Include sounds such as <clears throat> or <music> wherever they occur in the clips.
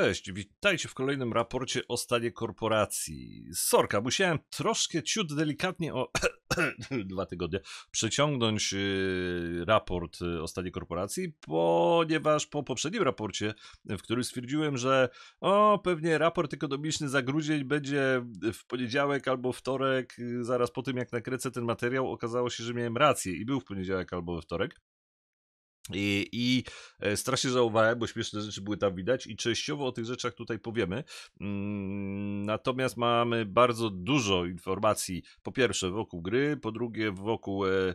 Cześć, witajcie w kolejnym raporcie o stanie korporacji. Sorka, musiałem troszkę ciut delikatnie o <coughs> dwa tygodnie przeciągnąć y, raport y, o stanie korporacji, ponieważ po poprzednim raporcie, w którym stwierdziłem, że o, pewnie raport ekonomiczny za grudzień będzie w poniedziałek albo wtorek, y, zaraz po tym jak nakrecę ten materiał, okazało się, że miałem rację i był w poniedziałek albo we wtorek. I, I e, strasznie żałowałem, bo śmieszne rzeczy były tam widać i częściowo o tych rzeczach tutaj powiemy. Mm, natomiast mamy bardzo dużo informacji, po pierwsze wokół gry, po drugie wokół, e,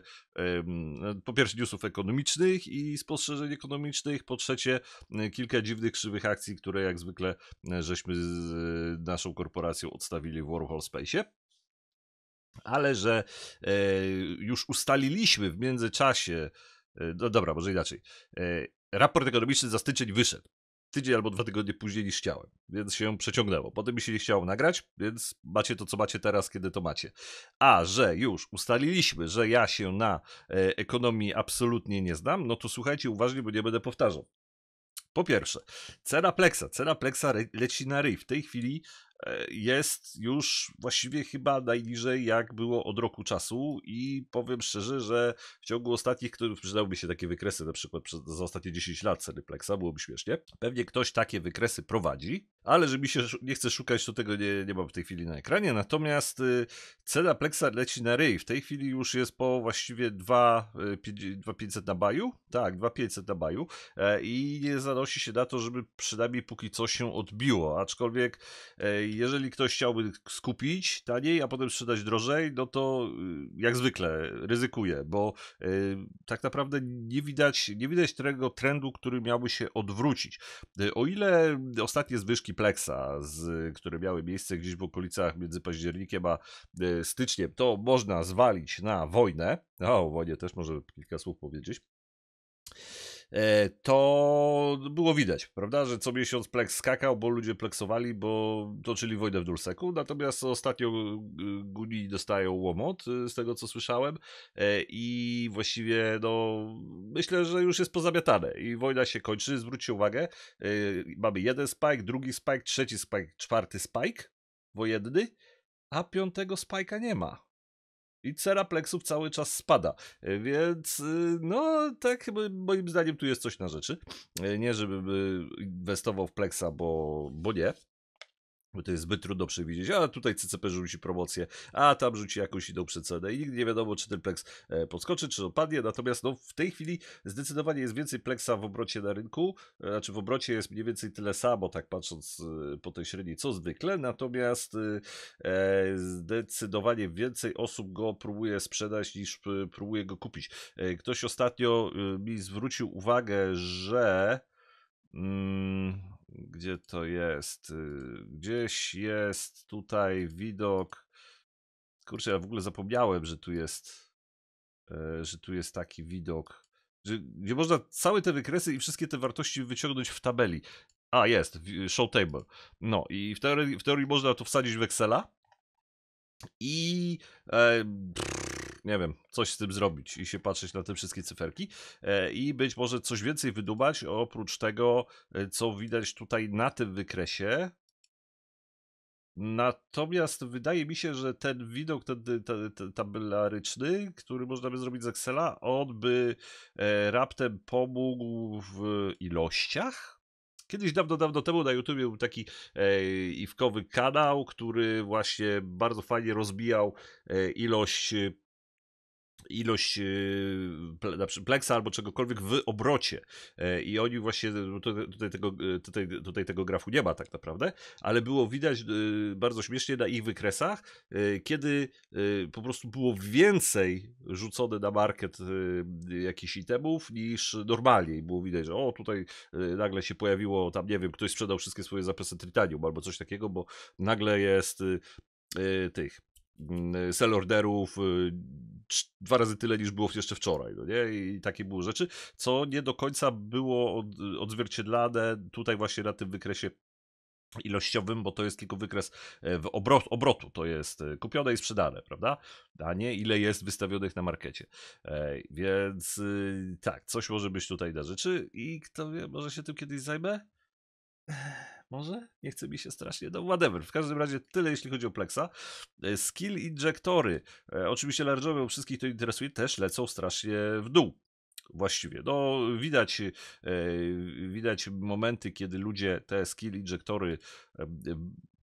po pierwsze newsów ekonomicznych i spostrzeżeń ekonomicznych, po trzecie e, kilka dziwnych krzywych akcji, które jak zwykle żeśmy z naszą korporacją odstawili w Warhol Space. Ale że już ustaliliśmy w międzyczasie no, dobra, może inaczej. E, raport ekonomiczny za styczeń wyszedł. Tydzień albo dwa tygodnie później niż chciałem, więc się przeciągnęło. Potem mi się nie chciało nagrać, więc macie to, co macie teraz, kiedy to macie. A że już ustaliliśmy, że ja się na e, ekonomii absolutnie nie znam, no to słuchajcie uważnie, bo nie będę powtarzał. Po pierwsze, cena Plexa. Cena Plexa leci na ryj. W tej chwili E, jest już właściwie chyba najniżej, jak było od roku czasu i powiem szczerze, że w ciągu ostatnich, których przydałyby się takie wykresy, na przykład przez, za ostatnie 10 lat Seryplexa, byłoby śmiesznie, pewnie ktoś takie wykresy prowadzi ale że mi się nie chce szukać, to tego nie, nie mam w tej chwili na ekranie. Natomiast y, cena Plexa leci na ryj. W tej chwili już jest po właściwie 2500 y, na baju. Tak, 2500 na baju. E, I nie zanosi się na to, żeby przynajmniej póki co się odbiło. Aczkolwiek, e, jeżeli ktoś chciałby skupić taniej, a potem sprzedać drożej, no to y, jak zwykle ryzykuje, bo y, tak naprawdę nie widać, nie widać tego trendu, który miałby się odwrócić. Y, o ile ostatnie zwyżki Skiplexa, z, które miały miejsce gdzieś w okolicach między październikiem a e, styczniem, to można zwalić na wojnę. A o wojnie też może kilka słów powiedzieć. E, to było widać, prawda, że co miesiąc Plex skakał, bo ludzie pleksowali, bo toczyli wojnę w Dulseku, natomiast ostatnio e, Guni dostają łomot, e, z tego co słyszałem i właściwie no, myślę, że już jest pozamiatane i wojna się kończy, zwróćcie uwagę, mamy jeden spike, drugi spike, trzeci spike, czwarty spike wojenny, a piątego spajka nie ma. I cena cały czas spada, e, więc e, no tak moim zdaniem tu jest coś na rzeczy. E, nie, żeby inwestował w pleksa, bo, bo nie, bo to jest zbyt trudno przewidzieć, a tutaj CCP rzuci promocję, a tam rzuci jakąś inną przecenę i nigdy nie wiadomo, czy ten pleks e, podskoczy, czy opadnie, natomiast no, w tej chwili zdecydowanie jest więcej pleksa w obrocie na rynku, e, znaczy w obrocie jest mniej więcej tyle samo, tak patrząc e, po tej średniej, co zwykle, natomiast zdecydowanie więcej osób go próbuje sprzedać niż próbuje go kupić. Ktoś ostatnio mi zwrócił uwagę, że Mm, gdzie to jest? Y, gdzieś jest tutaj widok. Kurczę, ja w ogóle zapomniałem, że tu jest, e, że tu jest taki widok. Gdzie można całe te wykresy i wszystkie te wartości wyciągnąć w tabeli. A, jest, show table. No i w teorii, w teorii można to wsadzić w Excela. I e, pff, nie wiem, coś z tym zrobić i się patrzeć na te wszystkie cyferki e, i być może coś więcej wydumać oprócz tego, e, co widać tutaj na tym wykresie. Natomiast wydaje mi się, że ten widok ten, ten, ten tabelaryczny, który można by zrobić z Excela, on by e, raptem pomógł w ilościach, Kiedyś dawno, dawno temu na YouTube był taki e, iwkowy kanał, który właśnie bardzo fajnie rozbijał e, ilość ilość y, na przykład pleksa albo czegokolwiek w obrocie. E, I oni właśnie, tutaj tego, e, tutaj, tutaj tego grafu nie ma tak naprawdę, ale było widać e, bardzo śmiesznie na ich wykresach, kiedy po prostu było więcej rzucone na market jakichś itemów niż normalnie. I było widać, że o, tutaj nagle się pojawiło, tam nie wiem, ktoś sprzedał wszystkie swoje zapasy Tritanium albo coś takiego, bo nagle jest tych mm, sell orderów dwa razy tyle niż było jeszcze wczoraj, no nie? I takie były rzeczy, co nie do końca było od, odzwierciedlane tutaj właśnie na tym wykresie ilościowym, bo to jest tylko wykres e, w obrot, obrotu, to jest e, kupione i sprzedane, prawda? A nie ile jest wystawionych na markecie. E, więc y, tak, coś może być tutaj na rzeczy i kto wie, może się tym kiedyś zajmę? Może? Nie chce mi się strasznie. No whatever. W każdym razie tyle, jeśli chodzi o Plexa. E, skill injektory. E, oczywiście large'owe, wszystkich to interesuje, też lecą strasznie w dół właściwie. No, widać, e, widać momenty, kiedy ludzie te skill injektory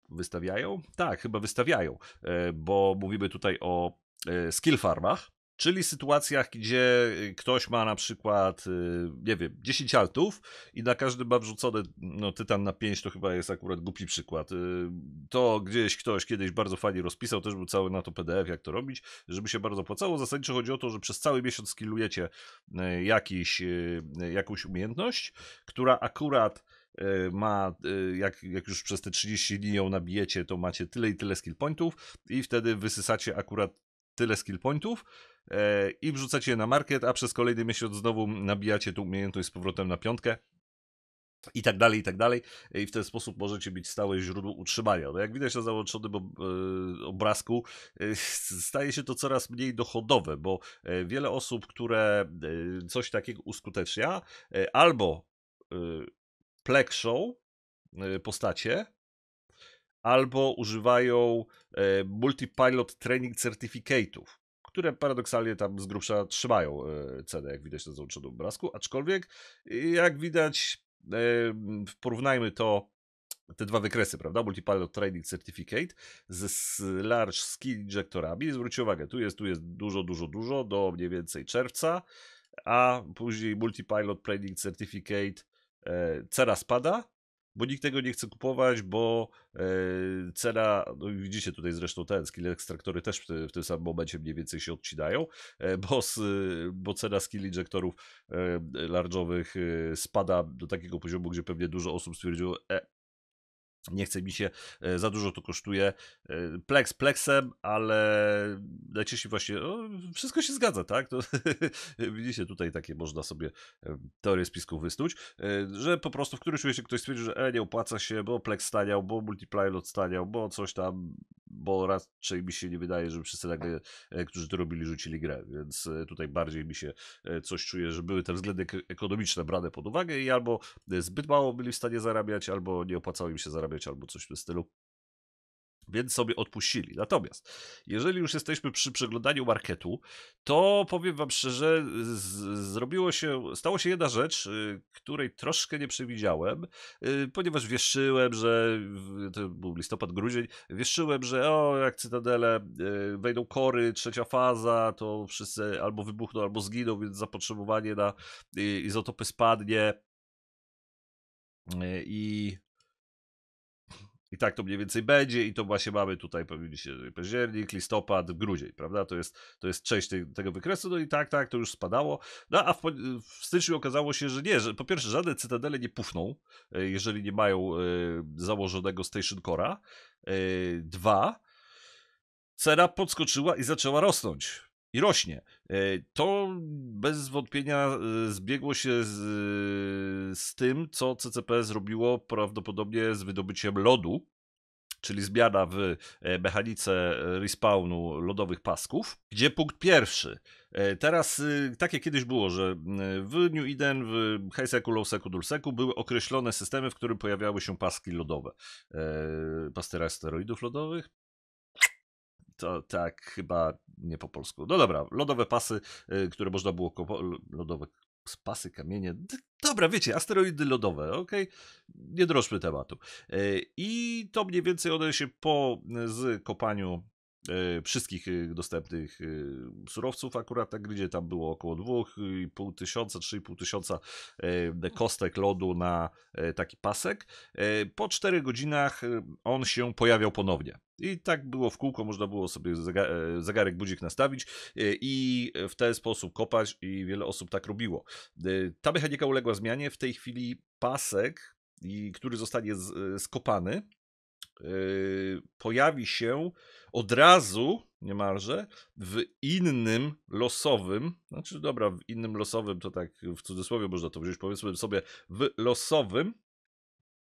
wystawiają. Tak, chyba wystawiają, bo mówimy tutaj o skill farmach czyli sytuacjach, gdzie y, ktoś ma na przykład, y, nie wiem, 10 altów i na każdy ma wrzucony no, tytan na 5, to chyba jest akurat głupi przykład. Y, to gdzieś ktoś kiedyś bardzo fajnie rozpisał, też był cały na to PDF, jak to robić, żeby się bardzo płacało. Zasadniczo chodzi o to, że przez cały miesiąc skillujecie jakiś, jakąś umiejętność, która akurat ma, jak, jak już przez te 30 dni ją nabijecie, to macie tyle i tyle skill pointów i wtedy wysysacie akurat tyle skill pointów E, i wrzucacie je na market, a przez kolejny miesiąc znowu nabijacie tą umiejętność z powrotem na piątkę. I tak dalej, i tak dalej. E, I w ten sposób możecie być stałe źródło utrzymania. No jak widać na załączonym e, obrazku, <laughs> staje się to coraz mniej dochodowe, bo wiele osób, które coś takiego uskutecznia, albo plekszą postacie, albo używają multi-pilot training certyfikatów które paradoksalnie tam z grubsza trzymają e, cenę, jak widać na złączonym obrazku. Aczkolwiek, e, jak widać, e, porównajmy to te dwa wykresy, prawda? Multipilot Training Certificate z large skill Injectorami. Zwróćcie uwagę, tu jest, tu jest dużo, dużo, dużo do mniej więcej czerwca, a później Multipilot Training Certificate e, cena spada, bo nikt tego nie chce kupować, bo e, cena, no widzicie tutaj zresztą te skill ekstraktory też w, w tym samym momencie mniej więcej się odcinają, e, bo, z, bo cena skill injektorów e, large'owych spada do takiego poziomu, gdzie pewnie dużo osób stwierdziło, e, nie chce mi się, e, za dużo to kosztuje. E, Plex plexem, ale najczęściej właśnie o, wszystko się zgadza, tak? To, <laughs> widzicie, tutaj takie można sobie e, teorie spisków wysnuć, że po prostu w którymś momencie ktoś stwierdził, że e, nie opłaca się, bo Plex staniał, bo Multiplier odstaniał, bo coś tam bo raczej mi się nie wydaje, żeby wszyscy nagle, e, którzy to robili, rzucili grę, więc e, tutaj bardziej mi się e, coś czuje, że były te względy ekonomiczne brane pod uwagę i albo zbyt mało byli w stanie zarabiać, albo nie opłacało im się zarabiać, albo coś w tym stylu. Więc sobie odpuścili. Natomiast, jeżeli już jesteśmy przy przeglądaniu marketu, to powiem Wam szczerze, zrobiło się, stało się jedna rzecz, y której troszkę nie przewidziałem, y ponieważ wieszczyłem, że to był listopad, grudzień, wieszczyłem, że o, jak cytadele y wejdą kory, trzecia faza, to wszyscy albo wybuchną, albo zginą, więc zapotrzebowanie na y, izotopy spadnie. Y, I i tak to mniej więcej będzie i to właśnie mamy tutaj pewnie się październik, listopad, grudzień, prawda? To jest, to jest część te, tego wykresu, no i tak, tak, to już spadało. No a w, w styczniu okazało się, że nie, że po pierwsze żadne cytadele nie pufną, e, jeżeli nie mają e, założonego station core'a. Y, dwa, cena podskoczyła i zaczęła rosnąć i rośnie. E, to bez wątpienia e, zbiegło się z, z tym, co CCP zrobiło prawdopodobnie z wydobyciem lodu, czyli zmiana w e, mechanice respawnu lodowych pasków, gdzie punkt pierwszy. Teraz, takie kiedyś było, że w New Eden, w Heiseku, Lowseku, Dulseku były określone systemy, w którym pojawiały się paski lodowe. Pastera steroidów lodowych? to tak chyba nie po polsku. No dobra, lodowe pasy, y, które można było kupować. Lodowe pasy, kamienie. Dobra, wiecie, asteroidy lodowe, okej? Okay? Nie drożmy tematu. Y, I to mniej więcej one się po z kopaniu E, wszystkich e, dostępnych e, surowców. Akurat tak gdzie tam było około 2,5 tysiąca, 3,5 tysiąca kostek lodu na taki pasek. Po 4 godzinach on się pojawiał ponownie. I tak było w kółko, można było sobie zegarek budzik nastawić i w ten sposób kopać i wiele osób tak robiło. Ta mechanika uległa zmianie. W tej chwili pasek, który zostanie skopany, Y, pojawi się od razu niemalże w innym losowym, znaczy dobra, w innym losowym to tak w cudzysłowie można to wziąć, powiedzmy sobie w losowym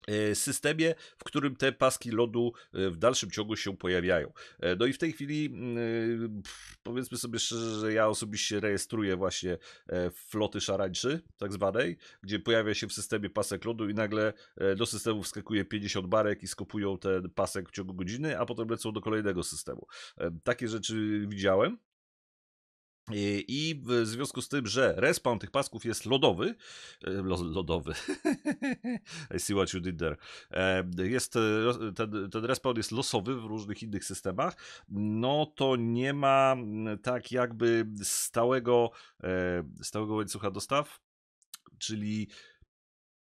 E, systemie, w którym te paski lodu e, w dalszym ciągu się pojawiają. E, no i w tej chwili mm, powiedzmy sobie szczerze, że ja osobiście rejestruję właśnie floty szarańczy, tak zwanej, gdzie pojawia się w systemie pasek lodu i nagle do systemu wskakuje 50 barek i skopują ten pasek w ciągu godziny, a potem lecą do kolejnego systemu. Takie rzeczy widziałem. E, I w związku z tym, że respawn tych pasków jest lodowy, e, lodowy, <laughs> I see what you did there, e, jest, ten, ten respawn jest losowy w różnych innych systemach, no to nie ma mm, tak jakby stałego, stałego łańcucha dostaw, czyli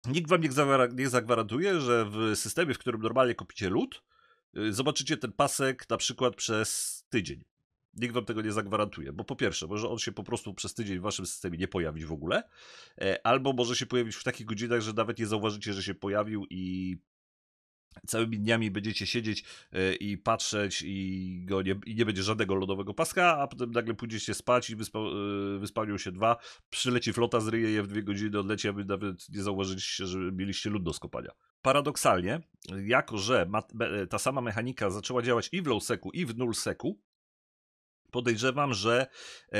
nikt wam nie zagwarantuje, że w systemie, w którym normalnie kupicie lód, y, zobaczycie ten pasek na przykład przez tydzień Nikt wam tego nie zagwarantuje, bo po pierwsze, może on się po prostu przez tydzień w waszym systemie nie pojawić w ogóle, e, albo może się pojawić w takich godzinach, że nawet nie zauważycie, że się pojawił i całymi dniami będziecie siedzieć e, i patrzeć i, go nie, i nie będzie żadnego lodowego paska, a potem nagle pójdziecie spać i wyspa, e, wyspalił się dwa, przyleci flota, zryje je w dwie godziny, odleci, aby nawet nie zauważyliście, że mieliście lód do skopania. Paradoksalnie, jako że ta sama mechanika zaczęła działać i w seku, i w seku, podejrzewam, że e,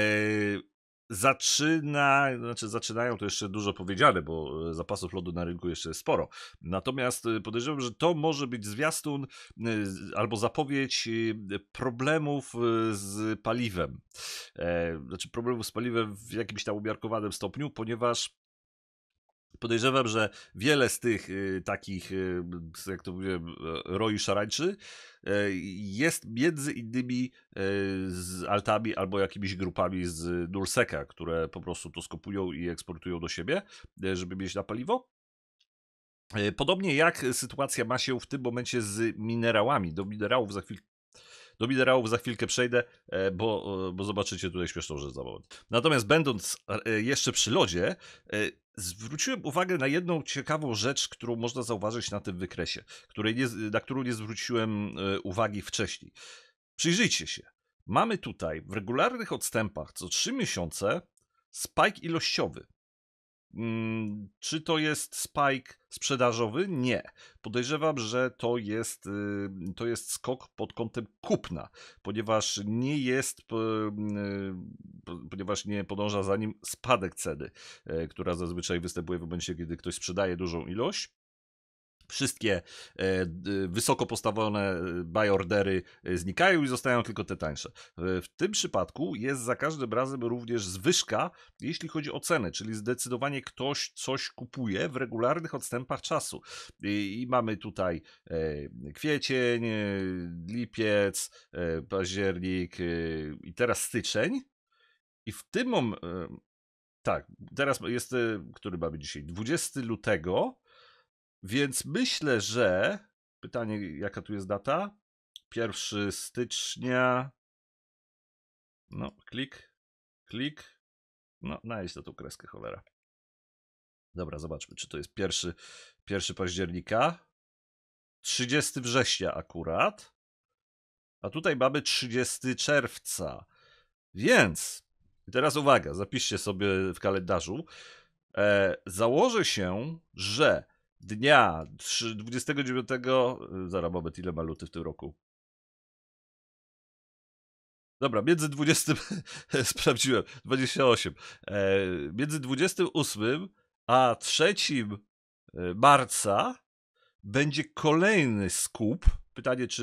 zaczyna, znaczy zaczynają to jeszcze dużo powiedziane, bo e, zapasów lodu na rynku jeszcze jest sporo. Natomiast e, podejrzewam, że to może być zwiastun albo zapowiedź problemów z paliwem. Znaczy problemów z paliwem w jakimś tam umiarkowanym stopniu, ponieważ Podejrzewam, że wiele z tych y, takich, y, jak to mówię, y, roi szarańczy y, jest między innymi y, z altami albo jakimiś grupami z Nurseka, które po prostu to skopują i eksportują do siebie, y, żeby mieć na paliwo. Podobnie jak sytuacja ma się w tym momencie z minerałami. Do minerałów za chwilkę do minerałów za chwilkę przejdę, bo, bo zobaczycie tutaj śmieszną rzecz za moment. Natomiast będąc jeszcze przy lodzie, Zwróciłem uwagę na jedną ciekawą rzecz, którą można zauważyć na tym wykresie, której nie, na którą nie zwróciłem e, uwagi wcześniej. Przyjrzyjcie się. Mamy tutaj w regularnych odstępach co 3 miesiące spike ilościowy. Mm, czy to jest spike sprzedażowy? Nie. Podejrzewam, że to jest, y, to jest skok pod kątem kupna, ponieważ nie jest, mm, y, ponieważ nie podąża za nim spadek ceny, e, która zazwyczaj występuje w momencie, kiedy ktoś sprzedaje dużą ilość wszystkie e, wysoko postawione e, buy ordery e, znikają i zostają tylko te tańsze. W tym przypadku jest za każdym razem również zwyżka, jeśli chodzi o ceny, czyli zdecydowanie ktoś coś kupuje w regularnych odstępach czasu. I mamy tutaj kwiecień, lipiec, październik i teraz styczeń. I w tym tak, teraz jest, który mamy dzisiaj, 20 lutego więc myślę, że. Pytanie, jaka tu jest data? 1 stycznia. No, klik, klik. No, najeść na tą kreskę, cholera. Dobra, zobaczmy, czy to jest 1, 1 października. 30 września akurat. A tutaj mamy 30 czerwca. Więc teraz uwaga, zapiszcie sobie w kalendarzu. E, założę się, że dnia 3, 29. Zara, moment, ile ma luty w tym roku? Dobra, między 20. <laughs> sprawdziłem, 28. E, między 28 a 3 e, marca będzie kolejny skup. Pytanie, czy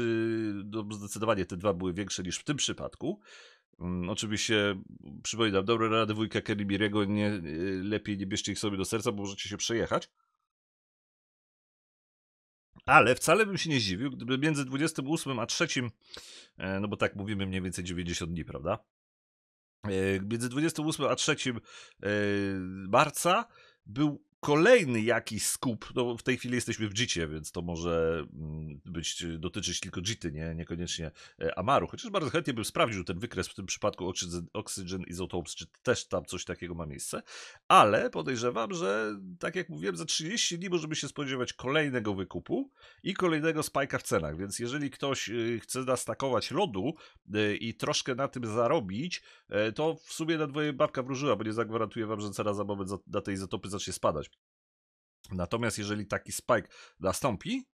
no, zdecydowanie te dwa były większe niż w tym przypadku. Mm, oczywiście przypominam, dobre rady wujka Kerry Miriego, nie, y, lepiej nie bierzcie ich sobie do serca, bo możecie się przejechać. Ale wcale bym się nie zdziwił, gdyby między 28 a 3, e, no bo tak mówimy mniej więcej 90 dni, prawda? E, między 28 a 3 e, marca był kolejny jakiś skup, no w tej chwili jesteśmy w Jitie, więc to może mm, być, dotyczyć tylko Jity, nie, niekoniecznie e, Amaru, chociaż bardzo chętnie bym sprawdził ten wykres w tym przypadku Oxygen, i Isotopes, czy też tam coś takiego ma miejsce, ale podejrzewam, że tak jak mówiłem, za 30 dni możemy się spodziewać kolejnego wykupu i kolejnego spajka w cenach, więc jeżeli ktoś e, chce nastakować lodu e, i troszkę na tym zarobić, to w sumie na dwoje babka wróżyła, bo nie zagwarantuję wam, że cena za moment na tej izotopy zacznie spadać, Natomiast jeżeli taki spike nastąpi,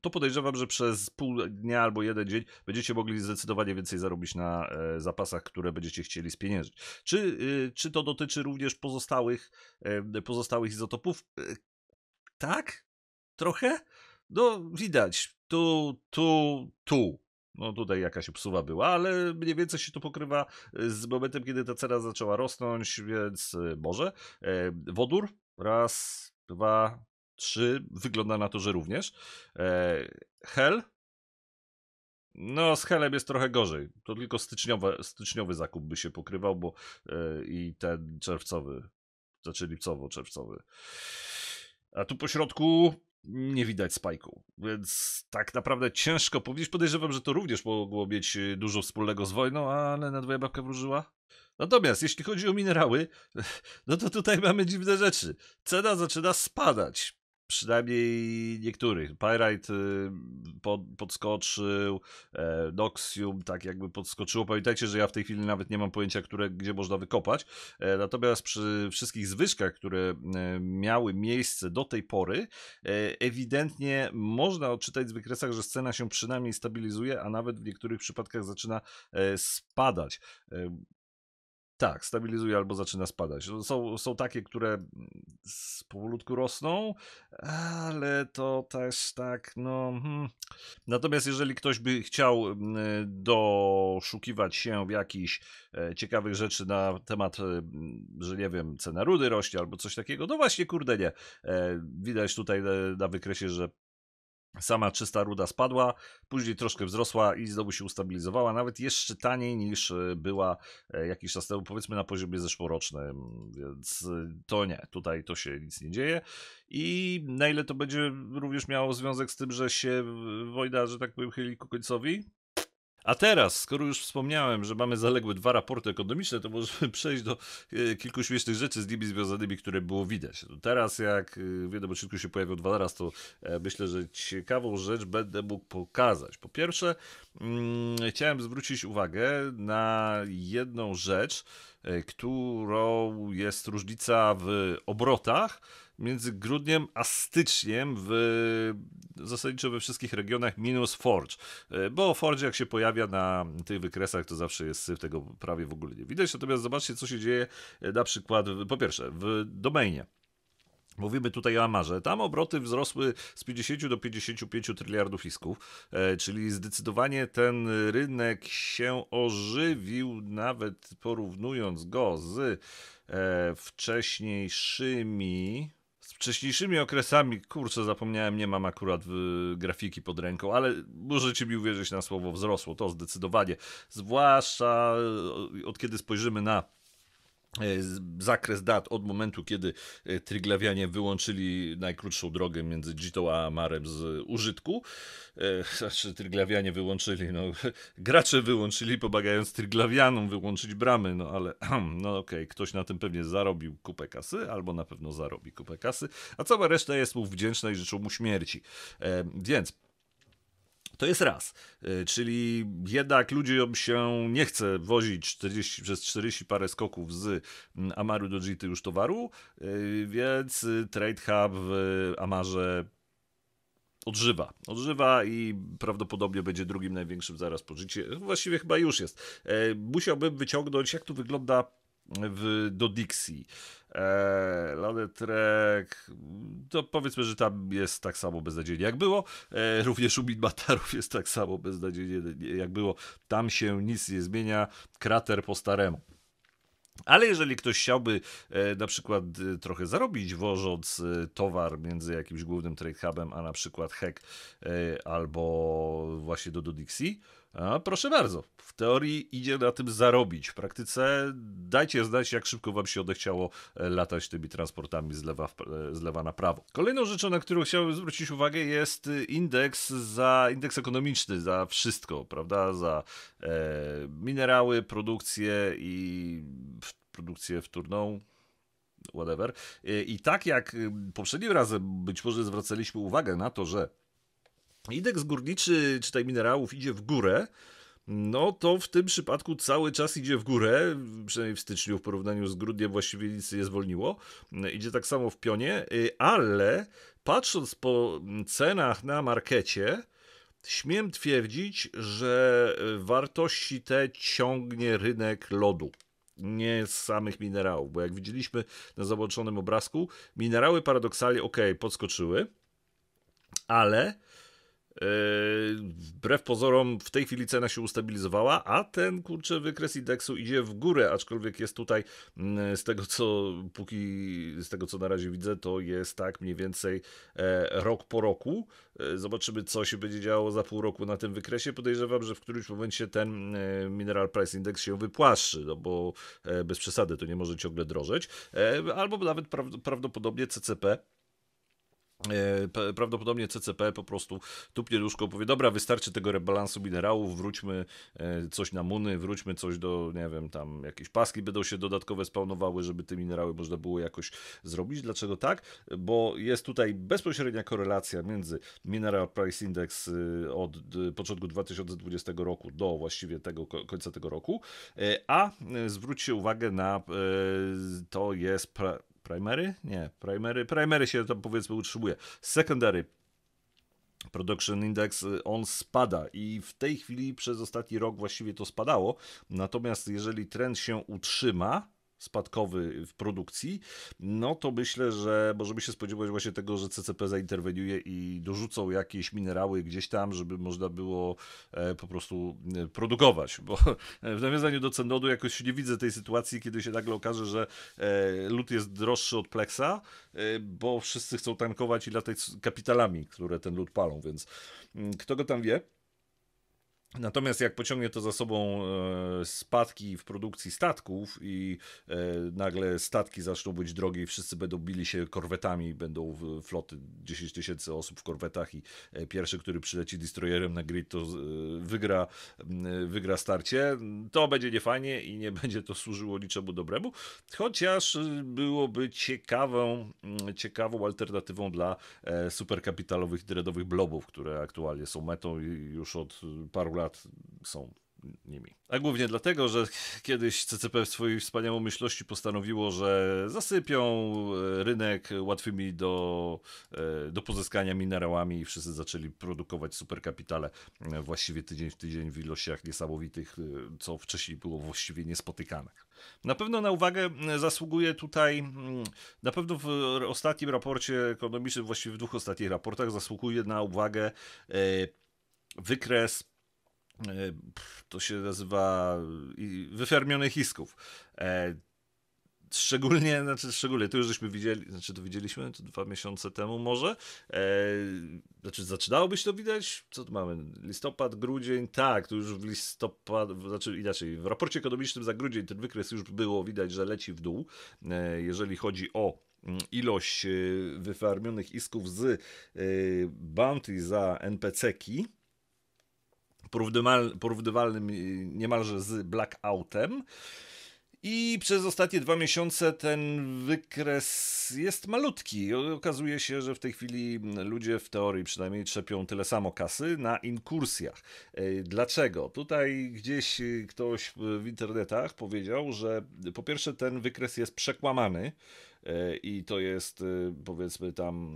to podejrzewam, że przez pół dnia albo jeden dzień będziecie mogli zdecydowanie więcej zarobić na e, zapasach, które będziecie chcieli spieniężyć. Czy, y, czy to dotyczy również pozostałych, e, pozostałych izotopów? E, tak? Trochę? No, widać. Tu, tu, tu. No tutaj jakaś obsuwa była, ale mniej więcej się to pokrywa z momentem, kiedy ta cena zaczęła rosnąć, więc może. Wodór, raz, dwa, trzy. Wygląda na to, że również. E, Hell. No, z Helem jest trochę gorzej. To tylko styczniowy zakup by się pokrywał, bo e, i ten czerwcowy, znaczy lipcowo-czerwcowy. A tu po środku nie widać spajku, więc tak naprawdę ciężko powiedzieć. Podejrzewam, że to również mogło mieć e, dużo wspólnego z wojną, ale na dwoje babka wróżyła. Natomiast jeśli chodzi o minerały, <laughs> no to tutaj mamy dziwne rzeczy. Cena zaczyna spadać. Przynajmniej niektórych. Pyrite y, pod, podskoczył, e, Noxium tak jakby podskoczyło. Pamiętajcie, że ja w tej chwili nawet nie mam pojęcia, które, gdzie można wykopać. E, natomiast przy wszystkich zwyżkach, które e, miały miejsce do tej pory, e, ewidentnie można odczytać z wykresach, że scena się przynajmniej stabilizuje, a nawet w niektórych przypadkach zaczyna e, spadać. E, tak, stabilizuje albo zaczyna spadać. Są, są takie, które powolutku rosną, ale to też tak, no. Hmm. Natomiast jeżeli ktoś by chciał doszukiwać się w jakichś e, ciekawych rzeczy na temat, e, że nie wiem, cena rudy rośnie albo coś takiego, no właśnie, kurde nie. E, widać tutaj na wykresie, że Sama czysta ruda spadła, później troszkę wzrosła i znowu się ustabilizowała, nawet jeszcze taniej niż e, była e, jakiś czas temu, powiedzmy na poziomie zeszłorocznym, więc e, to nie, tutaj to się nic nie dzieje. I na ile to będzie również miało związek z tym, że się wojna, że tak powiem, chyli ku końcowi, a teraz, skoro już wspomniałem, że mamy zaległe dwa raporty ekonomiczne, to możemy <laughs> przejść do e, kilku śmiesznych rzeczy z nimi związanymi, które było widać. No teraz, jak w jednym odcinku się pojawił dwa razy, to e, myślę, że ciekawą rzecz będę mógł pokazać. Po pierwsze, mm, chciałem zwrócić uwagę na jedną rzecz, Y, którą jest różnica w obrotach między grudniem a styczniem w zasadniczo we wszystkich regionach minus Forge, y, bo Forge jak się pojawia na tych wykresach to zawsze jest syf, tego prawie w ogóle nie widać, natomiast zobaczcie co się dzieje y, na przykład po pierwsze w domenie Mówimy tutaj o Amarze. Tam obroty wzrosły z 50 do 55 triliardów fisków, e, czyli zdecydowanie ten rynek się ożywił, nawet porównując go z e, wcześniejszymi wcześniejszymi okresami, kurczę, zapomniałem, nie mam akurat w grafiki pod ręką, ale możecie mi uwierzyć na słowo wzrosło, to zdecydowanie. Zwłaszcza e, od kiedy spojrzymy na E, zakres dat od momentu, kiedy e, tryglawianie wyłączyli najkrótszą drogę między Gitą a Amarem z e, użytku. <laughs> Znaczy, tryglawianie wyłączyli, no, <laughs> gracze wyłączyli, pomagając tryglawianom wyłączyć bramy, no ale, <clears throat> no okej, okay, ktoś na tym pewnie zarobił kupę kasy, albo na pewno zarobi kupę kasy, a cała reszta jest mu wdzięczna i życzą mu śmierci. Więc to jest raz. E, czyli jednak ludziom się nie chce wozić 40, przez 40 parę skoków z mm, Amaru do Jity już towaru, e, więc Trade Hub w Amarze odżywa. Odżywa i prawdopodobnie będzie drugim największym zaraz po Jicie. Właściwie chyba już jest. E, musiałbym wyciągnąć, jak to wygląda w, do Dixie. E, Trek, to powiedzmy, że tam jest tak samo beznadziejnie jak było. E, również u Batarów jest tak samo beznadziejnie jak było. Tam się nic nie zmienia, krater po staremu. Ale jeżeli ktoś chciałby e, na przykład e, trochę zarobić, wożąc e, towar między jakimś głównym trade hubem, a na przykład HEC e, albo właśnie do, do Dixie, a proszę bardzo, w teorii idzie na tym zarobić. W praktyce dajcie znać, jak szybko wam się odechciało e, latać tymi transportami z lewa, e, z lewa na prawo. Kolejną rzeczą, na którą chciałbym zwrócić uwagę, jest indeks za indeks ekonomiczny za wszystko, prawda? Za e, minerały, produkcję i produkcję wtórną, whatever. I tak jak y, poprzednim razem być może zwracaliśmy uwagę na to, że indeks górniczy, czy tej minerałów idzie w górę, no to w tym przypadku cały czas idzie w górę, przynajmniej w styczniu w porównaniu z grudniem właściwie nic nie zwolniło. Idzie tak samo w pionie, y, ale patrząc po cenach na markecie, śmiem twierdzić, że y, wartości te ciągnie rynek lodu nie z samych minerałów, bo jak widzieliśmy na załączonym obrazku, minerały paradoksalnie ok, podskoczyły, ale Yy, wbrew pozorom w tej chwili cena się ustabilizowała, a ten kurczę wykres indeksu idzie w górę, aczkolwiek jest tutaj mm, z tego co póki z tego co na razie widzę, to jest tak mniej więcej e, rok po roku. E, zobaczymy co się będzie działo za pół roku na tym wykresie. Podejrzewam, że w którymś momencie ten e, Mineral Price Index się wypłaszczy, no bo bez przesady to nie może ciągle drożeć. Albo nawet prawdopodobnie CCP E, prawdopodobnie CCP po prostu tupnie duszko, powie, dobra, wystarczy tego rebalansu minerałów, wróćmy e, coś na muny, wróćmy coś do, nie wiem, tam jakieś paski będą się dodatkowe spawnowały, żeby te minerały można było jakoś zrobić. Dlaczego tak? Bo jest tutaj bezpośrednia korelacja między Mineral Price Index e, od początku 2020 roku do właściwie tego końca tego roku, a zwróćcie uwagę na to jest primary? Nie, primary, primary się tam powiedzmy utrzymuje. Secondary Production Index y, on spada i w tej chwili przez ostatni rok właściwie to spadało. Natomiast jeżeli trend się utrzyma, spadkowy w produkcji, no to myślę, że możemy się spodziewać właśnie tego, że CCP zainterweniuje i dorzucą jakieś minerały gdzieś tam, żeby można było e, po prostu e, produkować, bo e, w nawiązaniu do cenodu jakoś nie widzę tej sytuacji, kiedy się nagle okaże, że lód jest droższy od pleksa, bo wszyscy chcą tankować i latać kapitalami, które ten lód palą, więc mm, kto go tam wie? Natomiast jak pociągnie to za sobą e, spadki w produkcji statków i e, nagle statki zaczną być drogie i wszyscy będą bili się korwetami, będą floty 10 tysięcy osób w korwetach i e, pierwszy, który przyleci destroyerem na grid, to wygra, wygra starcie, to będzie niefajnie i nie <laughs> będzie to służyło niczemu dobremu, chociaż byłoby ciekawą, ciekawą alternatywą dla superkapitalowych dreadowych blobów, które aktualnie są metą i już od paru lat akurat są nimi. A głównie dlatego, że kiedyś CCP w swojej wspaniałomyślności postanowiło, że zasypią e, rynek łatwymi do, e, do pozyskania minerałami i wszyscy zaczęli produkować superkapitale e, właściwie tydzień w tydzień w ilościach niesamowitych, co wcześniej było właściwie niespotykane. Na pewno na uwagę zasługuje tutaj, mm, na pewno w ostatnim raporcie ekonomicznym, właściwie w dwóch ostatnich raportach zasługuje na uwagę wykres E, to się nazywa wyfarmionych hisków. E, szczególnie, znaczy szczególnie, to już żeśmy widzieli, znaczy to widzieliśmy to dwa miesiące temu może, e, znaczy zaczynałoby się to widać, co tu mamy, listopad, grudzień, tak, to już w listopad, znaczy inaczej, w raporcie ekonomicznym za grudzień ten wykres już było widać, że leci w dół, e, jeżeli chodzi o mm, ilość e, wyfarmionych isków z e, bounty za NPC-ki, porównywalnym y, niemalże z blackoutem. I przez ostatnie dwa miesiące ten wykres jest malutki. Okazuje się, że w tej chwili ludzie w teorii przynajmniej trzepią tyle samo kasy na inkursjach. E, dlaczego? Tutaj gdzieś y, ktoś w internetach powiedział, że po pierwsze ten wykres jest przekłamany e, i to jest y, powiedzmy tam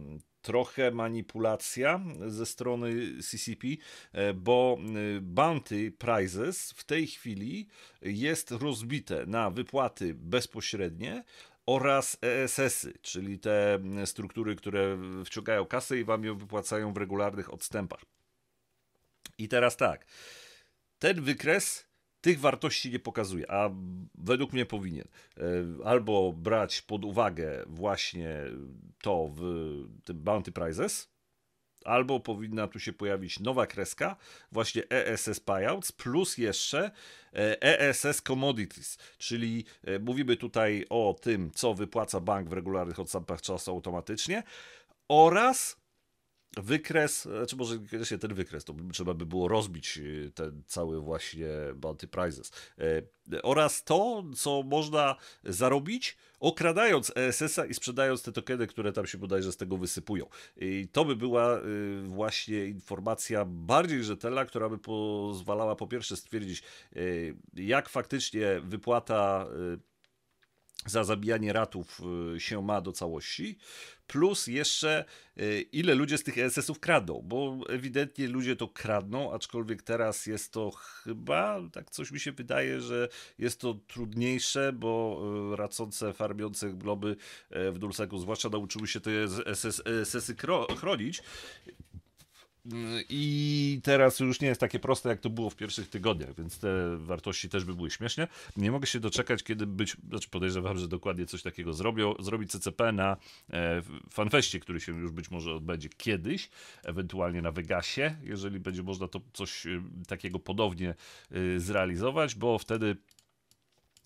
trochę manipulacja ze strony CCP, e, bo e, Bounty Prizes w tej chwili jest rozbite na wypłaty bezpośrednie oraz ESS-y, czyli te struktury, które wciągają kasę i wam ją wypłacają w regularnych odstępach. I teraz tak, ten wykres tych wartości nie pokazuje, a według mnie powinien. E, albo brać pod uwagę właśnie to w tym Bounty Prizes, albo powinna tu się pojawić nowa kreska, właśnie ESS Payouts plus jeszcze ESS e Commodities, czyli e, mówimy tutaj o tym, co wypłaca bank w regularnych odstępach czasu automatycznie oraz wykres, czy znaczy może właśnie ten wykres, to trzeba by było rozbić y, ten cały właśnie Bounty Prizes. E, oraz to, co można zarobić, okradając ESS-a i sprzedając te tokeny, które tam się bodajże z tego wysypują. I to by była y, właśnie informacja bardziej rzetelna, która by pozwalała po pierwsze stwierdzić, y, jak faktycznie wypłata za zabijanie ratów y, się ma do całości, plus jeszcze y, ile ludzie z tych ESS-ów kradną, bo ewidentnie ludzie to kradną, aczkolwiek teraz jest to chyba, tak coś mi się wydaje, że jest to trudniejsze, bo y, racące, farmiące globy e, w Dulseku zwłaszcza nauczyły się te ESS-y chronić Mm, I teraz już nie jest takie proste, jak to było w pierwszych tygodniach, więc te wartości też by były śmieszne. Nie mogę się doczekać, kiedy być, znaczy podejrzewam, że dokładnie coś takiego zrobią. Zrobi CCP na e, fanfeście, który się już być może odbędzie kiedyś, ewentualnie na Vegasie, jeżeli będzie można to coś e, takiego podobnie e, zrealizować, bo wtedy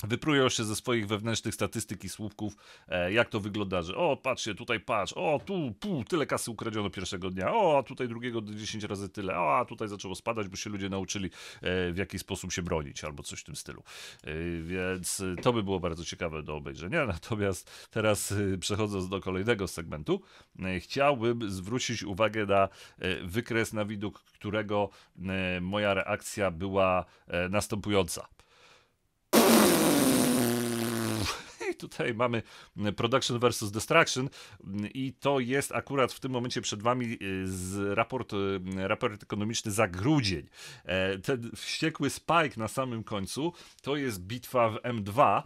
Wyprują się ze swoich wewnętrznych statystyk i słupków, e, jak to wygląda, że o, patrzcie, tutaj patrz, o, tu, pu, tyle kasy ukradziono pierwszego dnia, o, a tutaj drugiego 10 razy tyle, o, a tutaj zaczęło spadać, bo się ludzie nauczyli e, w jaki sposób się bronić, albo coś w tym stylu. E, więc to by było bardzo ciekawe do obejrzenia, <laughs> natomiast teraz przechodząc do kolejnego segmentu, chciałbym zwrócić uwagę na wykres, na widok którego moja reakcja była następująca tutaj mamy mm, Production versus Destruction mm, i to jest akurat w tym momencie przed wami y, raport, y, mm, raport ekonomiczny za grudzień. E, ten wściekły spike na samym końcu to jest bitwa w M2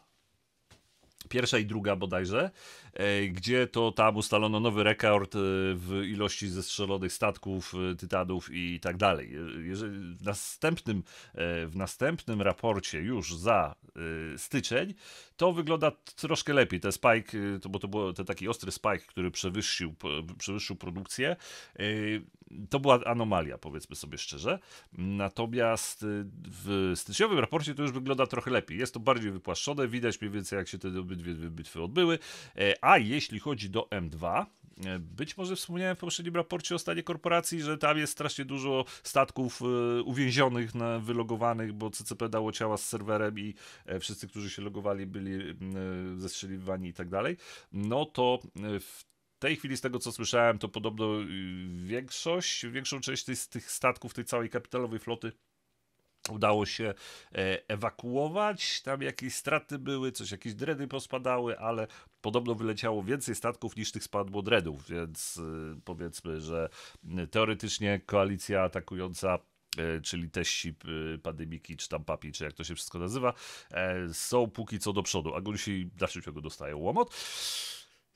pierwsza i druga bodajże, e, gdzie to tam ustalono nowy rekord y, w ilości zestrzelonych statków, tytanów i tak dalej. Jeżeli w następnym, e, w następnym raporcie już za styczeń to wygląda troszkę lepiej. Ten spike, y, to, bo to był ten taki ostry spike, który przewyższył, przewyższył produkcję. Y, to była anomalia, powiedzmy sobie szczerze. Natomiast y, w styczniowym raporcie to już wygląda trochę lepiej. Jest to bardziej wypłaszczone, widać mniej więcej jak się te obydwie bitwy odbyły. E, a jeśli chodzi do M2, E, być może wspomniałem w poprzednim raporcie o stanie korporacji, że tam jest strasznie dużo statków e, uwięzionych, wylogowanych, bo CCP dało ciała z serwerem i e, wszyscy, którzy się logowali, byli zestrzeliwani i tak dalej. No to w tej chwili, z tego co słyszałem, to podobno y, większość, większą część tych, tych statków, tej całej kapitalowej floty udało się e, ewakuować. Tam jakieś straty były, coś jakieś dredy pospadały, ale podobno wyleciało więcej statków niż tych spadło dredów, więc e, powiedzmy, że e, teoretycznie koalicja atakująca czyli teści pandemiki, czy tam papi, czy jak to się wszystko nazywa, są póki co do przodu, a Gunsi w dalszym ciągu dostają łomot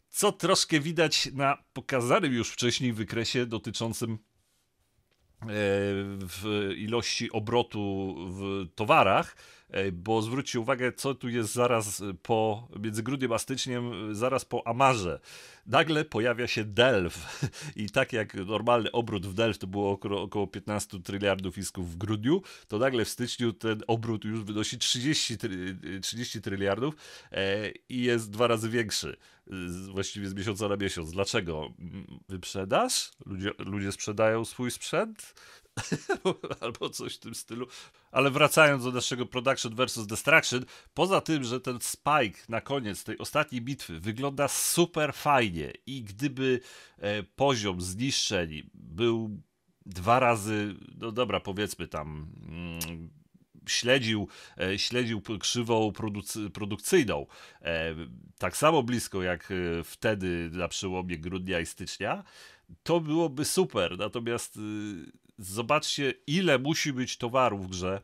co troszkę widać na pokazanym już wcześniej wykresie dotyczącym E, w ilości obrotu w towarach, bo zwróćcie uwagę, co tu jest zaraz e, po, między grudniem a styczniem, e, zaraz po Amarze. Nagle pojawia się Delf <laughs> i tak jak normalny obrót w Delf to było około, około 15 tryliardów isków w grudniu, to nagle w styczniu ten obrót już wynosi 30, 30 e, tryliardów i jest dwa razy większy właściwie z miesiąca na miesiąc. Dlaczego? Wyprzedaż? Ludzie, ludzie sprzedają swój sprzęt? <laughs> albo coś w tym stylu. Ale wracając do naszego Production versus Destruction, poza tym, że ten Spike na koniec tej ostatniej bitwy wygląda super fajnie i gdyby e, poziom zniszczeń był dwa razy, no dobra, powiedzmy tam... Mm, śledził, e, śledził krzywą produc- produkcyjną e, tak samo blisko jak e, wtedy na przełomie grudnia i stycznia, to byłoby super. Natomiast y, zobaczcie, ile musi być towaru w grze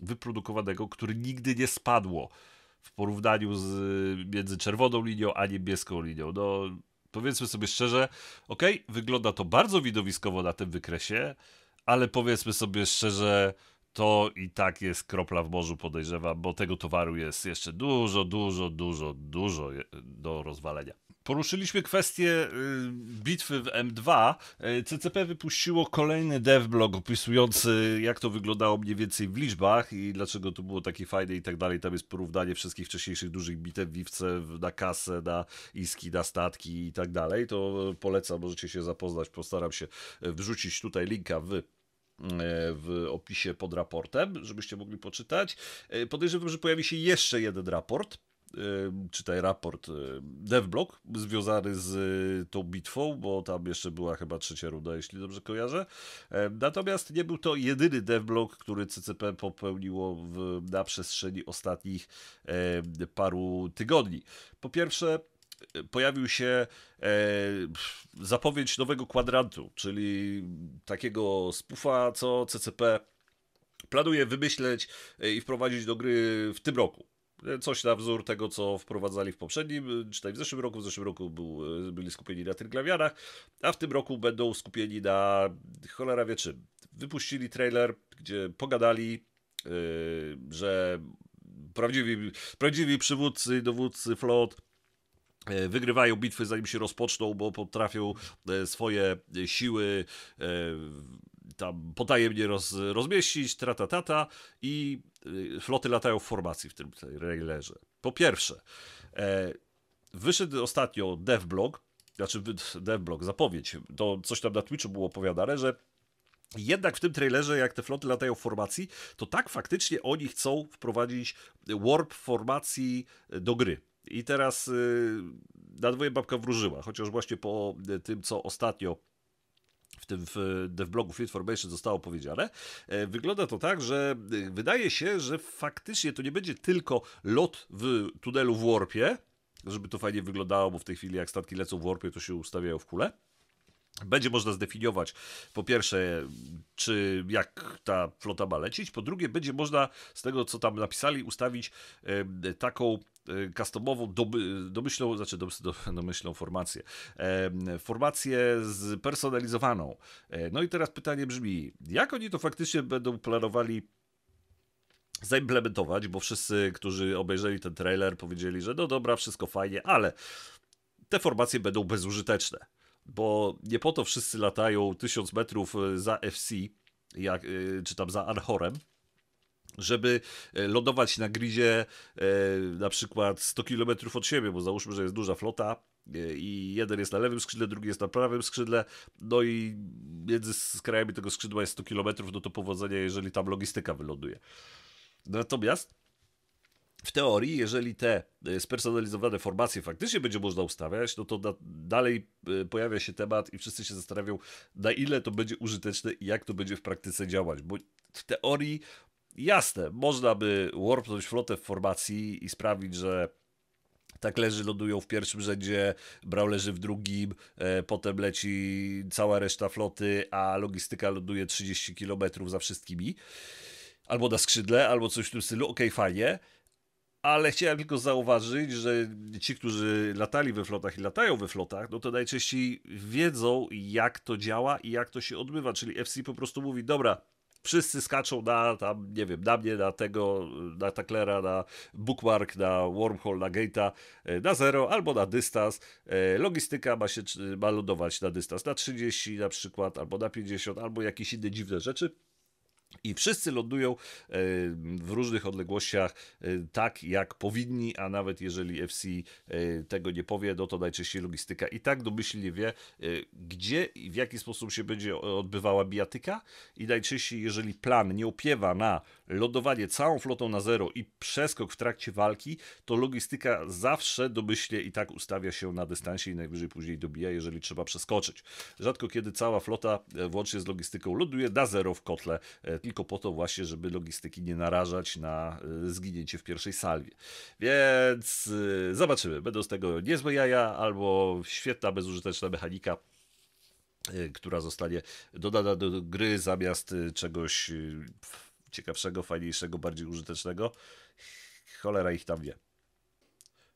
wyprodukowanego, który nigdy nie spadło w porównaniu z między czerwoną linią a niebieską linią. No, powiedzmy sobie szczerze, ok, wygląda to bardzo widowiskowo na tym wykresie, ale powiedzmy sobie szczerze, to i tak jest kropla w morzu, podejrzewam, bo tego towaru jest jeszcze dużo, dużo, dużo, dużo do rozwalenia. Poruszyliśmy kwestię y, bitwy w M2. Y, CCP wypuściło kolejny devblog opisujący, jak to wyglądało mniej więcej w liczbach i dlaczego to było takie fajne i tak dalej. Tam jest porównanie wszystkich wcześniejszych dużych bitew wiwce na kasę, na iski, na statki i tak dalej. To polecam, możecie się zapoznać. Postaram się y, wrzucić tutaj linka w w opisie pod raportem, żebyście mogli poczytać. Podejrzewam, że pojawi się jeszcze jeden raport Y, czytaj raport y, DevBlock związany z y, tą bitwą, bo tam jeszcze była chyba trzecia runda, jeśli dobrze kojarzę. E, natomiast nie był to jedyny DevBlock, który CCP popełniło w, na przestrzeni ostatnich e, paru tygodni. Po pierwsze, e, pojawił się zapowiedź nowego kwadrantu, czyli takiego spufa, co CCP planuje wymyśleć i wprowadzić do gry w tym roku. Coś na wzór tego, co wprowadzali w poprzednim, czytaj w zeszłym roku. W zeszłym roku był, e, byli skupieni na tych tryklawianach, a w tym roku będą skupieni na cholera wie czym. Wypuścili trailer, gdzie pogadali, yy, że prawdziwi, prawdziwi przywódcy, dowódcy flot e, wygrywają bitwy zanim się rozpoczną, bo potrafią swoje siły tam potajemnie roz, rozmieścić, tata i y, floty latają w formacji w tym trailerze. Po pierwsze, e, wyszedł ostatnio devblog, znaczy devblog, zapowiedź, to coś tam na Twitchu było opowiadane, że jednak w tym trailerze, jak te floty latają w formacji, to tak faktycznie oni chcą wprowadzić warp formacji do gry. I teraz yy, na dwoje babka wróżyła, chociaż właśnie po y, tym, co ostatnio w tym w devblogu Field Formation zostało powiedziane. E, wygląda to tak, że e, wydaje się, że faktycznie to nie będzie tylko lot w tunelu w warpie, żeby to fajnie wyglądało, bo w tej chwili jak statki lecą w warpie, to się ustawiają w kule. Będzie można zdefiniować, po pierwsze, czy jak ta flota ma lecieć, po drugie, będzie można z tego, co tam napisali, ustawić taką Y, customową, doby, domyślną, znaczy domyślną formację, formację spersonalizowaną. E, no i teraz pytanie brzmi, jak oni to faktycznie będą planowali zaimplementować, bo wszyscy, którzy obejrzeli ten trailer, powiedzieli, że no dobra, wszystko fajnie, ale te formacje będą bezużyteczne, bo nie po to wszyscy latają 1000 metrów za FC, jak, y, czy tam za Anhorem, żeby e, lodować na gridzie e, na przykład 100 km od siebie, bo załóżmy, że jest duża flota, e, i jeden jest na lewym skrzydle, drugi jest na prawym skrzydle, no i między skrajami tego skrzydła jest 100 km, no to powodzenie, jeżeli tam logistyka wyląduje. Natomiast w teorii, jeżeli te spersonalizowane formacje faktycznie będzie można ustawiać, no to da dalej pojawia się temat i wszyscy się zastanawiają, na ile to będzie użyteczne i jak to będzie w praktyce działać, bo w teorii Jasne, można by warpnąć flotę w formacji i sprawić, że tak leży, lądują w pierwszym rzędzie, Brał leży w drugim, e, potem leci cała reszta floty, a logistyka ląduje 30 km za wszystkimi. Albo na skrzydle, albo coś w tym stylu. Okej, okay, fajnie. Ale chciałem tylko zauważyć, że ci, którzy latali we flotach i latają we flotach, no to najczęściej wiedzą, jak to działa i jak to się odbywa. Czyli FC po prostu mówi, dobra, wszyscy skaczą na tam, nie wiem, na mnie, na tego, na Taklera, na Bookmark, na Wormhole, na Gate'a, e, na zero albo na dystans. E, logistyka ma się ma lądować na dystans, na 30 na przykład, albo na 50, albo jakieś inne dziwne rzeczy. I wszyscy lądują e, w różnych odległościach e, tak, jak powinni, a nawet jeżeli FC e, tego nie powie, no to najczęściej logistyka i tak domyślnie wie, gdzie i w jaki sposób się będzie odbywała bijatyka i najczęściej, jeżeli plan nie opiewa na lodowanie całą flotą na zero i przeskok w trakcie walki, to logistyka zawsze domyślnie i tak ustawia się na dystansie i najwyżej później dobija, jeżeli trzeba przeskoczyć. Rzadko kiedy cała flota, e, włącznie z logistyką, loduje na zero w kotle, e, tylko po to właśnie, żeby logistyki nie narażać na e, zginięcie w pierwszej salwie. Więc zobaczymy. Będą z tego niezłe jaja albo świetna, bezużyteczna mechanika która zostanie dodana do gry zamiast czegoś ciekawszego, fajniejszego, bardziej użytecznego. Cholera ich tam wie.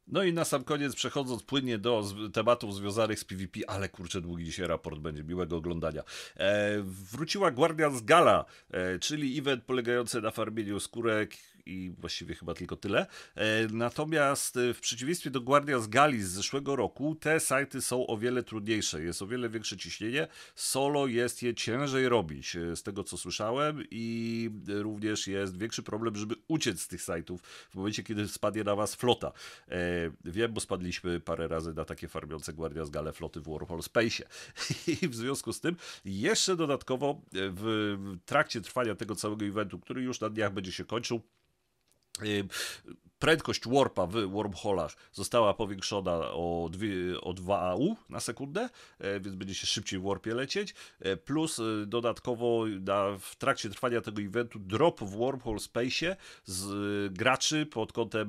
No i na sam koniec przechodząc płynnie do tematów związanych z PvP, ale kurczę długi dzisiaj raport będzie, miłego oglądania. E, wróciła Guardians Gala, e, czyli event polegający na farmieniu skórek i właściwie chyba tylko tyle. E, natomiast e, w przeciwieństwie do Guardians Gali z zeszłego roku, te sajty są o wiele trudniejsze, jest o wiele większe ciśnienie, solo jest je ciężej robić, e, z tego co słyszałem i również jest większy problem, żeby uciec z tych sajtów w momencie, kiedy spadnie na was flota. Wiem, bo spadliśmy parę razy na takie farmiące Guardians Gale floty w Warhol Space. <laughs> I w związku z tym jeszcze dodatkowo w trakcie trwania tego całego eventu, który już na dniach będzie się kończył, Y, prędkość warpa w wormholach została powiększona o, dwie, o 2 AU na sekundę, e, więc będzie się szybciej w warpie lecieć. E, plus e, dodatkowo na, w trakcie trwania tego eventu drop w wormhole space z graczy pod kątem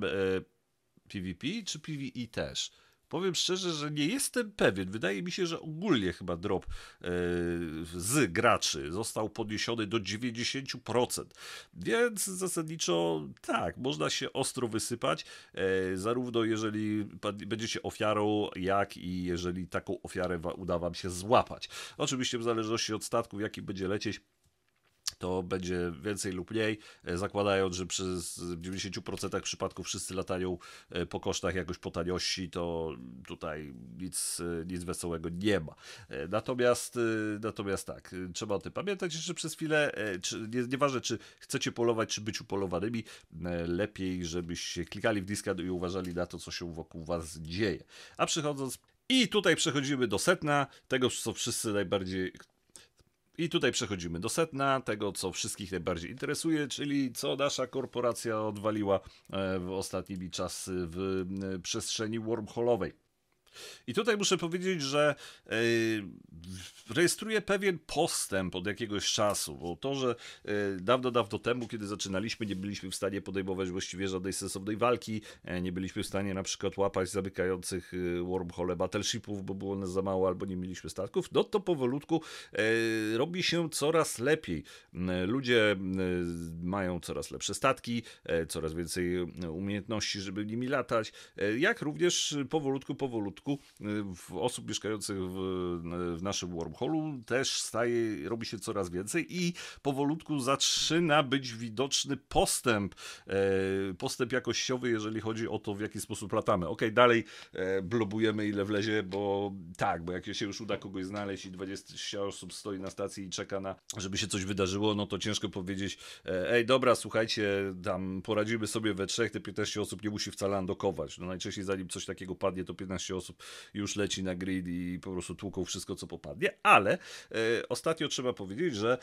PvP czy PvE też Powiem szczerze, że nie jestem pewien. Wydaje mi się, że ogólnie chyba drop e, z graczy został podniesiony do 90%. Więc zasadniczo tak, można się ostro wysypać, e, zarówno jeżeli będziecie ofiarą, jak i jeżeli taką ofiarę uda wam się złapać. Oczywiście w zależności od statku, w jakim będzie lecieć, to będzie więcej lub mniej, e, zakładając, że przez w 90% przypadków wszyscy latają e, po kosztach jakoś po taniości, to tutaj nic, e, nic wesołego nie ma. Natomiast, natomiast tak, trzeba o tym pamiętać jeszcze przez chwilę, czy, nie, nieważne czy chcecie polować, czy być upolowanymi, lepiej, żebyście klikali w Discord i uważali na to, co się wokół was dzieje. A przychodząc i tutaj przechodzimy do setna, tego co wszyscy najbardziej, i tutaj przechodzimy do setna, tego co wszystkich najbardziej interesuje, czyli co nasza korporacja odwaliła e, w ostatnimi czasy w przestrzeni wormholowej. I tutaj muszę powiedzieć, że yy, rejestruję pewien postęp od jakiegoś czasu, bo to, że yy, dawno, dawno temu, kiedy zaczynaliśmy, nie byliśmy w stanie podejmować właściwie żadnej sensownej walki, yy, nie byliśmy w stanie na przykład łapać zamykających yy, wormhole battleshipów, bo było nas za mało albo nie mieliśmy statków, no to powolutku robi się coraz lepiej. Mm, ludzie mm, mają coraz lepsze statki, coraz więcej umiejętności, żeby nimi latać, jak również powolutku, powolutku E, osób mieszkających w, e, w naszym wormholu też staje, robi się coraz więcej i powolutku zaczyna być widoczny postęp, e, postęp jakościowy, jeżeli chodzi o to, w jaki sposób latamy. Ok, dalej blobujemy ile wlezie, bo tak, bo jak się już uda kogoś znaleźć i 20 osób stoi na stacji i czeka na, żeby się coś wydarzyło, no to ciężko powiedzieć, ej dobra, słuchajcie, tam poradzimy sobie we trzech, te 15 osób nie musi wcale andokować. No najczęściej zanim coś takiego padnie, to 15 osób sposób już leci na grid i po prostu tłuką wszystko, co popadnie, ale e, ostatnio trzeba powiedzieć, że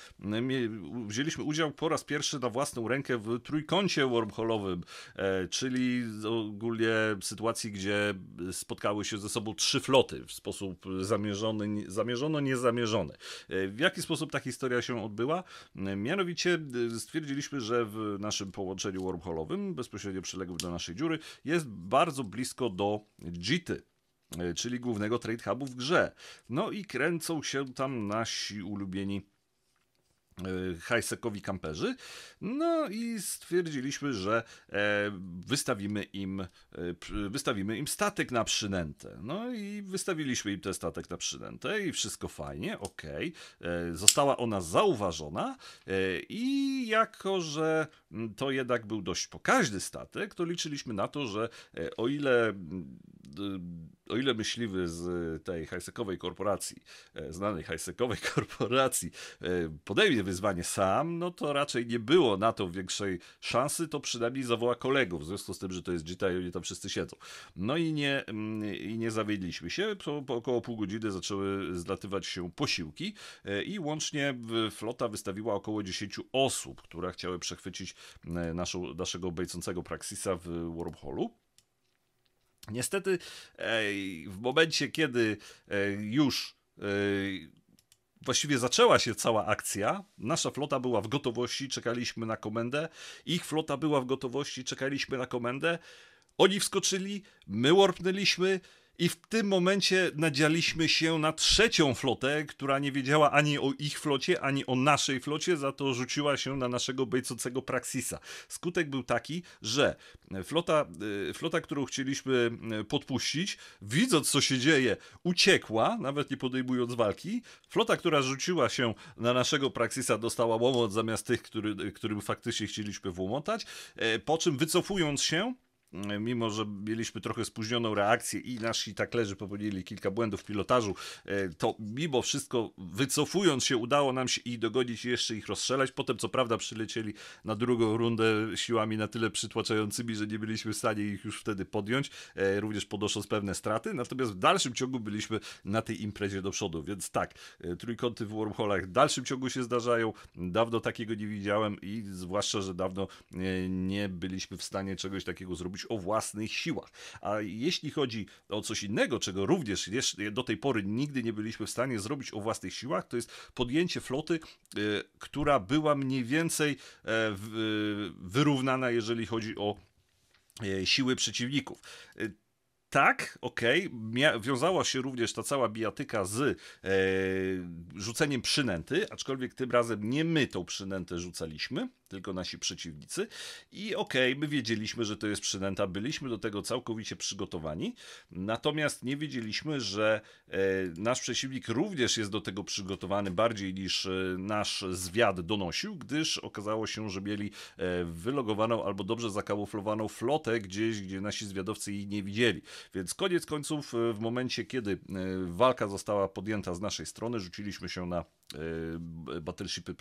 wzięliśmy udział po raz pierwszy na własną rękę w trójkącie wormholowym, e, czyli ogólnie sytuacji, gdzie spotkały się ze sobą trzy floty w sposób zamierzony, zamierzono, niezamierzony. E, w jaki sposób ta historia się odbyła? Mianowicie stwierdziliśmy, że w naszym połączeniu wormholowym, bezpośrednio przyległym do naszej dziury, jest bardzo blisko do Jity. E, czyli głównego trade hubu w grze. No i kręcą się tam nasi ulubieni e, hajsekowi kamperzy. No i stwierdziliśmy, że e, wystawimy im, wystawimy im statek na przynętę. No i wystawiliśmy im ten statek na przynętę i wszystko fajnie, ok. Została ona zauważona i jako, że to jednak był dość pokaźny statek, to liczyliśmy na to, że o ile o ile myśliwy z e, tej hajsekowej korporacji, e, znanej hajsekowej <laughs> korporacji, e, podejmie wyzwanie sam, no to raczej nie było na to większej szansy, to przynajmniej zawoła kolegów, w związku z tym, że to jest GTA i oni tam wszyscy siedzą. No i nie, mm, i nie zawiedliśmy się, po, po około pół godziny zaczęły zlatywać się posiłki i łącznie flota wystawiła około 10 osób, które chciały przechwycić naszą, naszego bejcącego Praxisa w wormholu. Niestety, w momencie, kiedy e, już e, właściwie zaczęła się cała akcja, nasza flota była w gotowości, czekaliśmy na komendę, ich flota była w gotowości, czekaliśmy na komendę, oni wskoczyli, my warpnęliśmy, i w tym momencie nadzialiśmy się na trzecią flotę, która nie wiedziała ani o ich flocie, ani o naszej flocie, za to rzuciła się na naszego bejcącego Praxisa. Skutek był taki, że flota, y, flota, którą chcieliśmy y, podpuścić, widząc co się dzieje, uciekła, nawet nie podejmując walki. Flota, która rzuciła się na naszego Praxisa, dostała łomot zamiast tych, który, którym faktycznie chcieliśmy włomotać. E, po czym wycofując się, Mm, mimo że mieliśmy trochę spóźnioną reakcję i nasi taklerzy popełnili kilka błędów w pilotażu, e, to mimo wszystko wycofując się udało nam się ich dogodzić i jeszcze ich rozstrzelać. Potem co prawda przylecieli na drugą rundę siłami na tyle przytłaczającymi, że nie byliśmy w stanie ich już wtedy podjąć, e, również podnosząc pewne straty, natomiast w dalszym ciągu byliśmy na tej imprezie do przodu, więc tak, e, trójkąty w wormholach w dalszym ciągu się zdarzają, dawno takiego nie widziałem i zwłaszcza, że dawno nie byliśmy w stanie czegoś takiego zrobić o własnych siłach. A jeśli chodzi o coś innego, czego również do tej pory nigdy nie byliśmy w stanie zrobić o własnych siłach, to jest podjęcie floty, e, która była mniej więcej e, e, wyrównana, jeżeli chodzi o siły przeciwników. Tak, okej, okay. wiązała się również ta cała bijatyka z e, rzuceniem przynęty, aczkolwiek tym razem nie my tą przynętę rzucaliśmy, tylko nasi przeciwnicy. I okej, okay, my wiedzieliśmy, że to jest przynęta, byliśmy do tego całkowicie przygotowani, natomiast nie wiedzieliśmy, że e, nasz przeciwnik również jest do tego przygotowany bardziej niż e, nasz zwiad donosił, gdyż okazało się, że mieli e, wylogowaną albo dobrze zakamuflowaną flotę gdzieś, gdzie nasi zwiadowcy jej nie widzieli. Więc koniec końców, w momencie, kiedy walka została podjęta z naszej strony, rzuciliśmy się na Y, battleshipy,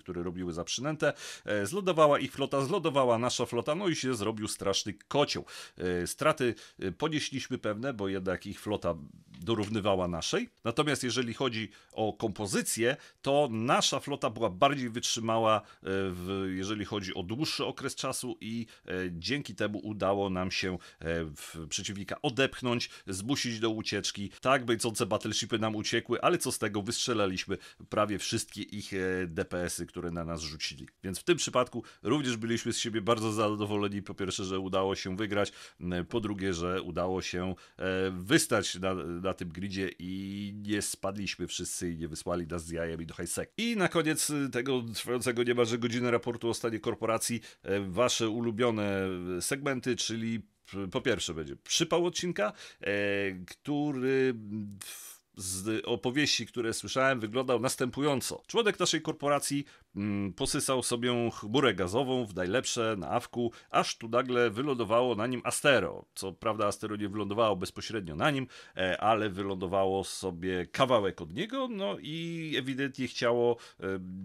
które robiły za przynętę. E, zlodowała ich flota, zlodowała nasza flota, no i się zrobił straszny kocioł. E, straty e, ponieśliśmy pewne, bo jednak ich flota dorównywała naszej. Natomiast jeżeli chodzi o kompozycję, to nasza flota była bardziej wytrzymała, e, w, jeżeli chodzi o dłuższy okres czasu i e, dzięki temu udało nam się e, przeciwnika odepchnąć, zmusić do ucieczki. Tak, bejcące battleshipy nam uciekły, ale co z tego, wystrzelaliśmy prawie wszystkie ich DPS-y, które na nas rzucili. Więc w tym przypadku również byliśmy z siebie bardzo zadowoleni. Po pierwsze, że udało się wygrać, po drugie, że udało się wystać na, na na tym gridzie i nie spadliśmy wszyscy i nie wysłali nas z jajem i do hajsek. I na koniec y, tego trwającego niemalże godziny raportu o stanie korporacji y, wasze ulubione y, segmenty, czyli po pierwsze będzie przypał odcinka, który z opowieści, które słyszałem, wyglądał następująco. Członek naszej korporacji Mm, posysał sobie chmurę gazową w najlepsze na awku, aż tu nagle wylądowało na nim astero. Co prawda astero nie wylądowało bezpośrednio na nim, e, ale wylądowało sobie kawałek od niego, no i ewidentnie chciało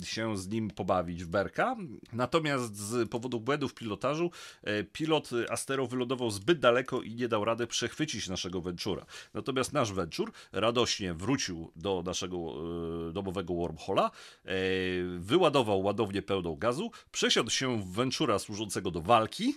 e, się z nim pobawić w berka. Natomiast z powodu błędów pilotażu e, pilot astero wylądował zbyt daleko i nie dał rady przechwycić naszego Ventura. Natomiast nasz Ventur radośnie wrócił do naszego domowego wormhola, wyładował ładownie ładownię pełną gazu, przesiadł się w Ventura służącego do walki,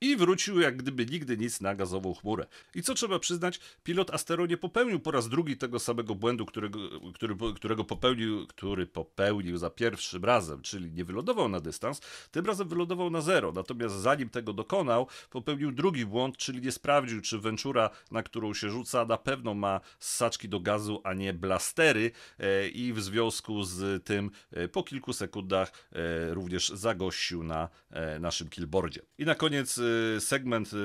i wrócił jak gdyby nigdy nic na gazową chmurę. I co trzeba przyznać, pilot Astero nie popełnił po raz drugi tego samego błędu, którego, który, którego popełnił, który popełnił za pierwszym razem, czyli nie wylądował na dystans, tym razem wylądował na zero. Natomiast zanim tego dokonał, popełnił drugi błąd, czyli nie sprawdził, czy Ventura, na którą się rzuca, na pewno ma saczki do gazu, a nie blastery e, i w związku z tym e, po kilku sekundach e, również zagościł na naszym killboardzie. I na koniec Y, segment, y,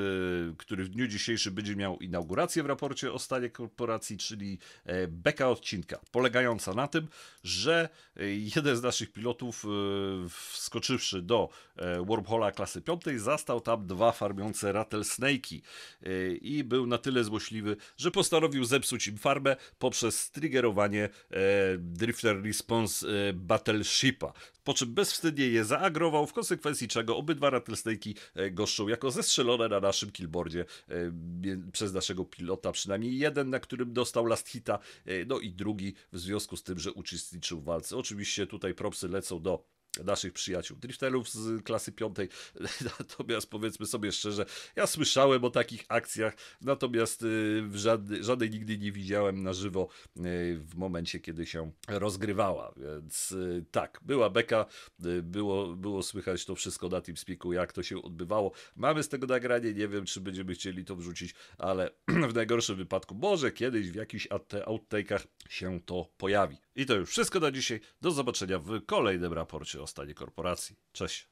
który w dniu dzisiejszym będzie miał inaugurację w raporcie o stanie korporacji, czyli e, beka odcinka, polegająca na tym, że e, jeden z naszych pilotów, e, wskoczywszy do wormhola klasy 5, zastał tam dwa farmiące rattlesnake'i i był na tyle złośliwy, że postanowił zepsuć im farmę poprzez striggerowanie Drifter Response Battleshipa, po czym bezwstydnie je zaagrował, w konsekwencji czego obydwa rattlesnake'i e, goszczą jako zestrzelone na naszym killboardzie e, przez naszego pilota, przynajmniej jeden, na którym dostał last hita, e, no i drugi w związku z tym, że uczestniczył w walce. Oczywiście tutaj propsy lecą do naszych przyjaciół drifterów z klasy piątej. <laughs> Natomiast powiedzmy sobie szczerze, ja słyszałem o takich akcjach, natomiast y, w żadnej, żadnej nigdy nie widziałem na żywo y, w momencie, kiedy się rozgrywała. Więc y, tak, była beka, było, było słychać to wszystko na tym spiku, jak to się odbywało. Mamy z tego nagranie, nie wiem, czy będziemy chcieli to wrzucić, ale <clears throat> w najgorszym wypadku może kiedyś w jakichś outtake'ach się to pojawi. I to już wszystko na dzisiaj. Do zobaczenia w kolejnym raporcie o stanie korporacji. Cześć.